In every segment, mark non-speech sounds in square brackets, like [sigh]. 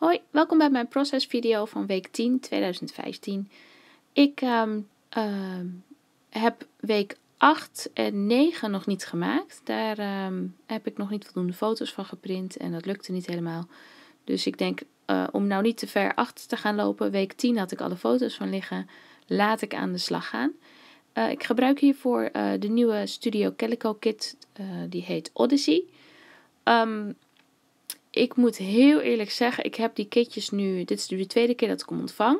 Hoi, welkom bij mijn procesvideo van week 10 2015. Ik ehm, ehm, heb week 8 en 9 nog niet gemaakt. Daar ehm, heb ik nog niet voldoende foto's van geprint en dat lukte niet helemaal. Dus ik denk, eh, om nou niet te ver achter te gaan lopen, week 10 had ik alle foto's van liggen. Laat ik aan de slag gaan. Eh, ik gebruik hiervoor eh, de nieuwe Studio Calico Kit, die heet Odyssey ik moet heel eerlijk zeggen, ik heb die kitjes nu, dit is nu de tweede keer dat ik hem ontvang.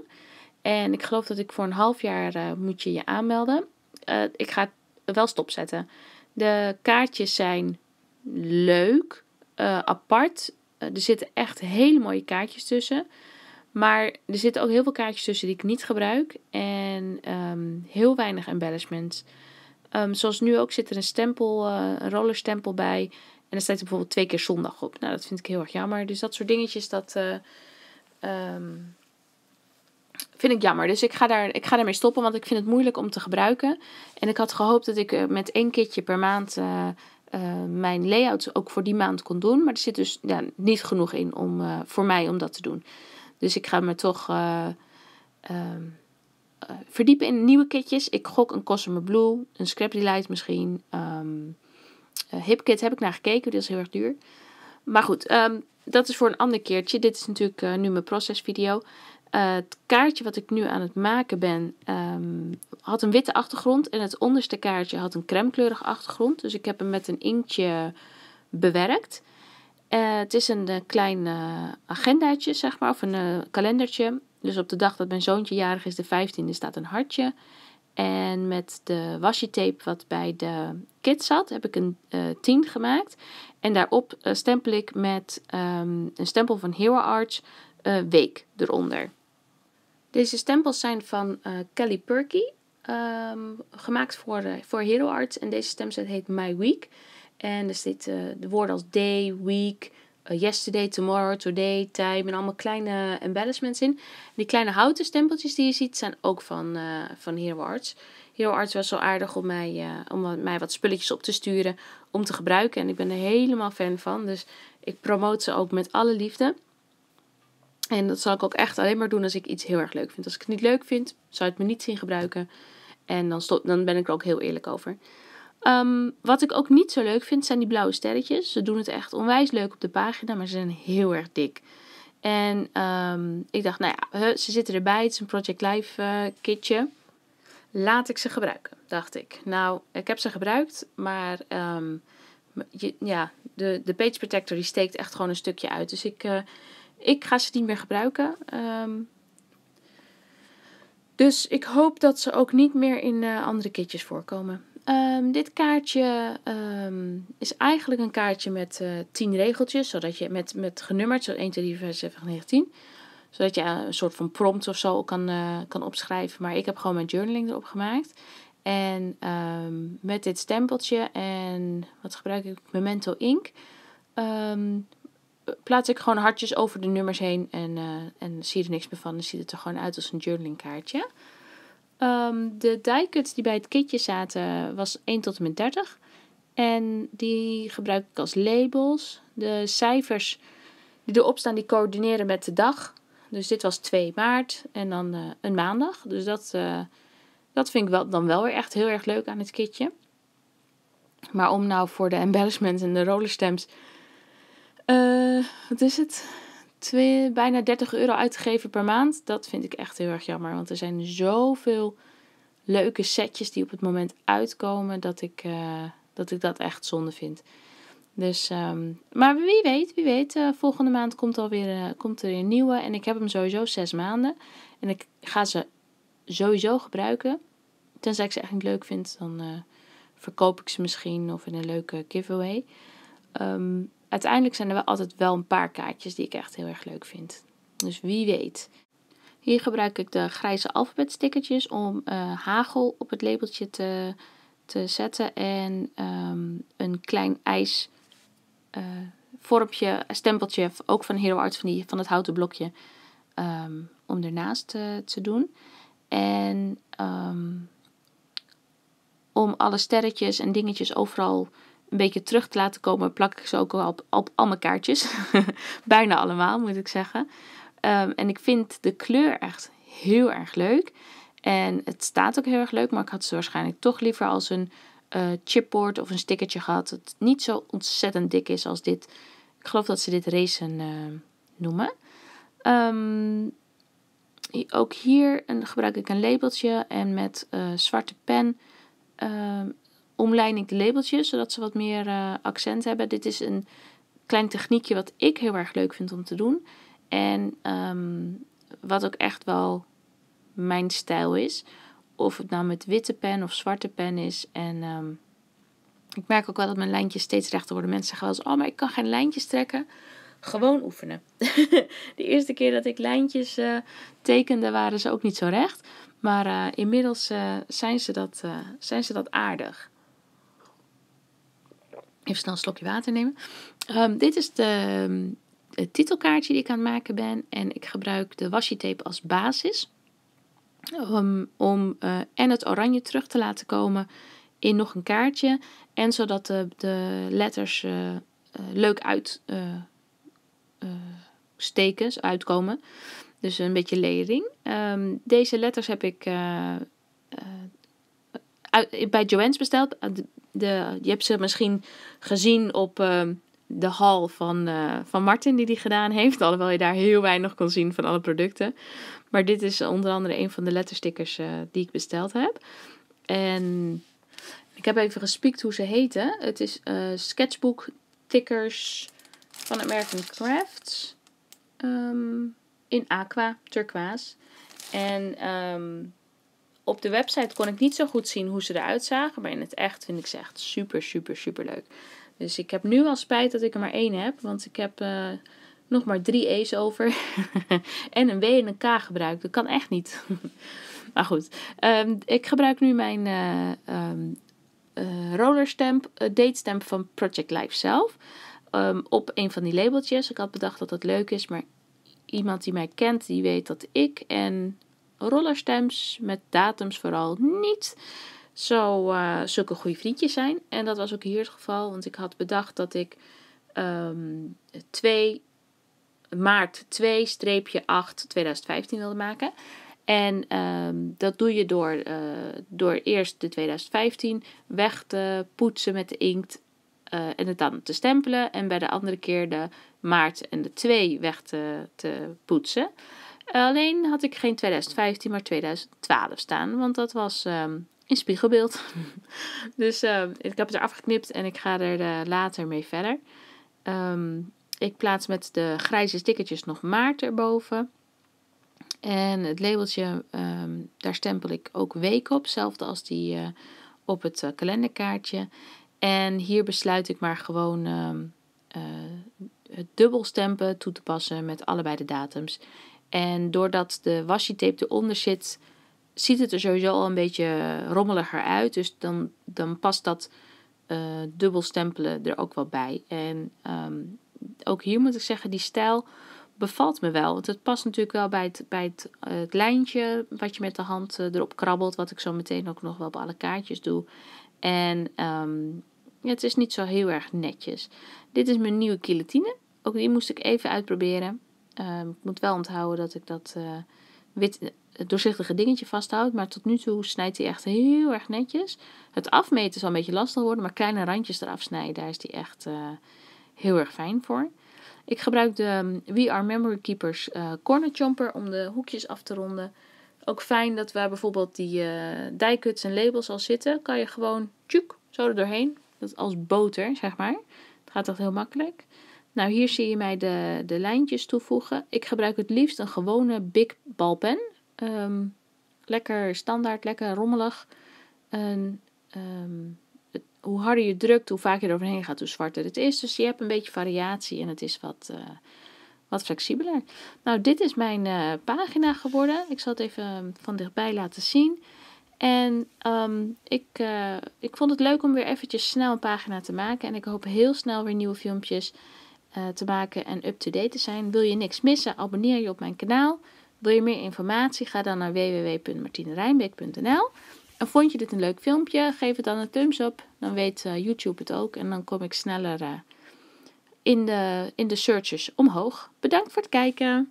En ik geloof dat ik voor een half jaar eh, moet je je aanmelden. Eh, ik ga het wel stopzetten. De kaartjes zijn leuk, eh, apart. er zitten echt hele mooie kaartjes tussen. Maar er zitten ook heel veel kaartjes tussen die ik niet gebruik. En ehm, heel weinig embellishments. Ehm, zoals nu ook zit er een stempel, een rollerstempel bij. En dan staat bijvoorbeeld twee keer zondag op. Nou, dat vind ik heel erg jammer. Dus dat soort dingetjes, dat uh, vind ik jammer. Dus ik ga, daar, ik ga daarmee stoppen, want ik vind het moeilijk om te gebruiken. En ik had gehoopt dat ik eh, met één kitje per maand uh, uh, mijn layouts ook voor die maand kon doen. Maar er zit dus ja, niet genoeg in om, voor mij om dat te doen. Dus ik ga me toch... Um, verdiepen in nieuwe kitjes. Ik gok een Cosmer Blue, een Scrap Delight misschien. Um, eh, HipKit heb ik naar gekeken, dat is heel erg duur. Maar goed, ehm, dat is voor een ander keertje. Dit is natuurlijk eh, nu mijn procesvideo. Uh, het kaartje wat ik nu aan het maken ben, ehm, had een witte achtergrond. En het onderste kaartje had een crèmekleurige achtergrond. Dus ik heb hem met een inktje bewerkt. het is een klein agendaatje, zeg maar, of een kalendertje. Dus op de dag dat mijn zoontje jarig is, de 15e, staat een hartje. En met de washi tape wat bij de kit zat, heb ik een uh, eh, 10 gemaakt. En daarop eh, stempel ik met ehm, een stempel van Hero Arts eh, week eronder. Deze stempels zijn van Kelly Perky, ehm, gemaakt voor, voor Hero Arts. En deze stemset heet My Week. En er zitten de woorden als day, week, eh, yesterday, tomorrow, today, time en allemaal kleine embellishments in. Die kleine houten stempeltjes die je ziet zijn ook van, uh, van Hero Arts. was zo aardig om mij, uh, om mij wat spulletjes op te sturen om te gebruiken. En ik ben er helemaal fan van, dus ik promote ze ook met alle liefde. En dat zal ik ook echt alleen maar doen als ik iets heel erg leuk vind. Als ik het niet leuk vind, zou ik het me niet zien gebruiken. En dan, stop, dan ben ik er ook heel eerlijk over. Ehm, wat ik ook niet zo leuk vind, zijn die blauwe sterretjes. Ze doen het echt onwijs leuk op de pagina, maar ze zijn heel erg dik. En ehm, ik dacht, nou ja, ze zitten erbij. Het is een Project life eh, kitje. Laat ik ze gebruiken, dacht ik. Nou, ik heb ze gebruikt, maar ehm, ja, de, de page protector die steekt echt gewoon een stukje uit. Dus ik, eh, ik ga ze niet meer gebruiken. dus ik hoop dat ze ook niet meer in eh, andere kitjes voorkomen. Ehm, dit kaartje ehm, is eigenlijk een kaartje met uh, eh, 10 regeltjes, zodat je met, met genummerd, zo 1, 2, 3, 4, 5, 7, 8, Zodat je eh, een soort van prompt of zo kan, eh, kan opschrijven. Maar ik heb gewoon mijn journaling erop gemaakt. En ehm, met dit stempeltje en wat gebruik ik? Memento Ink. plaats ik gewoon hartjes over de nummers heen en, en zie er niks meer van. Dan ziet het er gewoon uit als een journaling kaartje. Ehm, de die-cuts die bij het kitje zaten was 1 tot en met 30. En die gebruik ik als labels. De cijfers die erop staan, die coördineren met de dag. Dus dit was 2 maart en dan eh, een maandag. Dus dat, eh, dat vind ik wel, dan wel weer echt heel erg leuk aan het kitje. Maar om nou voor de embellishments en de rollerstems... Uh, wat is het? twee, bijna 30 euro uit te geven per maand, dat vind ik echt heel erg jammer. Want er zijn zoveel leuke setjes die op het moment uitkomen dat ik, eh, dat, ik dat echt zonde vind. Dus, ehm, maar wie weet, wie weet, eh, volgende maand komt, alweer, eh, komt er weer een nieuwe. En ik heb hem sowieso zes maanden. En ik ga ze sowieso gebruiken. Tenzij ik ze echt niet leuk vind, dan verkoop ik ze misschien of in een leuke giveaway. Um, uiteindelijk zijn er wel altijd wel een paar kaartjes die ik echt heel erg leuk vind. Dus wie weet. Hier gebruik ik de grijze alfabetstickertjes om eh, hagel op het labeltje te, te zetten. En ehm, een klein ijsvormpje, eh, uh, stempeltje, ook van Hero Arts, van, die, van het houten blokje, ehm, om ernaast te doen. En ehm, om alle sterretjes en dingetjes overal een beetje terug te laten komen, plak ik ze ook al op, op al mijn kaartjes. [laughs] Bijna allemaal, moet ik zeggen. Ehm, en ik vind de kleur echt heel erg leuk. En het staat ook heel erg leuk, maar ik had ze waarschijnlijk toch liever als een eh, chipboard of een stickertje gehad. Dat niet zo ontzettend dik is als dit. Ik geloof dat ze dit racen ehm, noemen. Um, ook hier een, gebruik ik een labeltje en met eh, zwarte pen omlijn ik de labeltjes, zodat ze wat meer eh, accent hebben. Dit is een klein techniekje wat ik heel erg leuk vind om te doen. En ehm, wat ook echt wel mijn stijl is. Of het nou met witte pen of zwarte pen is. En ehm, ik merk ook wel dat mijn lijntjes steeds rechter worden. Mensen zeggen wel eens, oh, maar ik kan geen lijntjes trekken. Gewoon oefenen. [laughs] de eerste keer dat ik lijntjes eh, tekende, waren ze ook niet zo recht. Maar eh, inmiddels zijn, ze dat, zijn ze dat aardig. Even snel een slokje water nemen. Ehm, dit is de, ehm, het titelkaartje die ik aan het maken ben. En ik gebruik de washi tape als basis. om uh, en het oranje terug te laten komen in nog een kaartje. En zodat de, de letters uh, uh, leuk uitsteken, uitkomen. Dus een beetje lering. Ehm, deze letters heb ik bij Joann's besteld. De, je hebt ze misschien gezien op ehm, de hal van, eh, van Martin die die gedaan heeft. [laughs] Alhoewel je daar heel weinig kon zien van alle producten. Maar dit is onder andere een van de letterstickers eh, die ik besteld heb. En ik heb even gespiekt hoe ze heten. Het is eh, Sketchbook Tickers van American Crafts. Um, in aqua, turquoise. En ehm, op de website kon ik niet zo goed zien hoe ze eruit zagen. Maar in het echt vind ik ze echt super, super, super leuk. Dus ik heb nu al spijt dat ik er maar één heb. Want ik heb eh, nog maar drie E's over. [laughs] en een W en een K gebruikt. Dat kan echt niet. [laughs] maar goed. Ehm, ik gebruik nu mijn uh, um, uh, date van Project Life zelf. Ehm, op een van die labeltjes. Ik had bedacht dat dat leuk is. Maar iemand die mij kent, die weet dat ik en rollerstems met datums vooral niet zo uh, zulke goede vriendjes zijn. En dat was ook hier het geval, want ik had bedacht dat ik 2 ehm, maart 2-8 2015 wilde maken. En ehm, dat doe je door, eh, door eerst de 2015 weg te poetsen met de inkt eh, en het dan te stempelen. En bij de andere keer de maart en de 2 weg te, te poetsen. Alleen had ik geen 2015, maar 2012 staan, want dat was ehm, in spiegelbeeld. [laughs] dus ehm, ik heb het er afgeknipt en ik ga er eh, later mee verder. Ehm, ik plaats met de grijze stickertjes nog maart erboven. En het labeltje, daar stempel ik ook week op, zelfde als die eh, op het eh, kalenderkaartje. En hier besluit ik maar gewoon het dubbel stempen toe te passen met allebei de datums. En doordat de washi tape eronder zit, ziet het er sowieso al een beetje rommeliger uit. Dus dan, dan past dat eh, dubbel stempelen er ook wel bij. En ehm, ook hier moet ik zeggen, die stijl bevalt me wel. Want het past natuurlijk wel bij het, bij het, eh, het lijntje wat je met de hand eh, erop krabbelt. Wat ik zo meteen ook nog wel op alle kaartjes doe. En ehm, het is niet zo heel erg netjes. Dit is mijn nieuwe kilatine. Ook die moest ik even uitproberen. Ehm, ik moet wel onthouden dat ik dat uh, wit, eh, doorzichtige dingetje vasthoud. Maar tot nu toe snijdt hij echt heel erg netjes. Het afmeten zal een beetje lastig worden, maar kleine randjes eraf snijden, daar is hij echt eh, heel erg fijn voor. Ik gebruik de ehm, We Are Memory Keepers Corner Chomper om de hoekjes af te ronden. Ook fijn dat waar bijvoorbeeld die dijkuts en labels al zitten, kan je gewoon tjuk, zo er doorheen. Dat is als boter, zeg maar. Het gaat echt heel makkelijk. Nou, hier zie je mij de, de lijntjes toevoegen. Ik gebruik het liefst een gewone Big balpen. Ehm, lekker standaard, lekker rommelig. En, ehm, hoe harder je drukt, hoe vaker je er overheen gaat, hoe zwarter het is. Dus je hebt een beetje variatie en het is wat, eh, wat flexibeler. Nou, dit is mijn eh, pagina geworden. Ik zal het even ehm, van dichtbij laten zien. En ik, eh, ik vond het leuk om weer eventjes snel een pagina te maken. En ik hoop heel snel weer nieuwe filmpjes eh, te maken en up-to-date te zijn. Wil je niks missen? Abonneer je op mijn kanaal. Wil je meer informatie? Ga dan naar www.martinerijnbeek.nl. En vond je dit een leuk filmpje? Geef het dan een thumbs up. Dan weet eh, YouTube het ook en dan kom ik sneller eh, in, de, in de searches omhoog. Bedankt voor het kijken.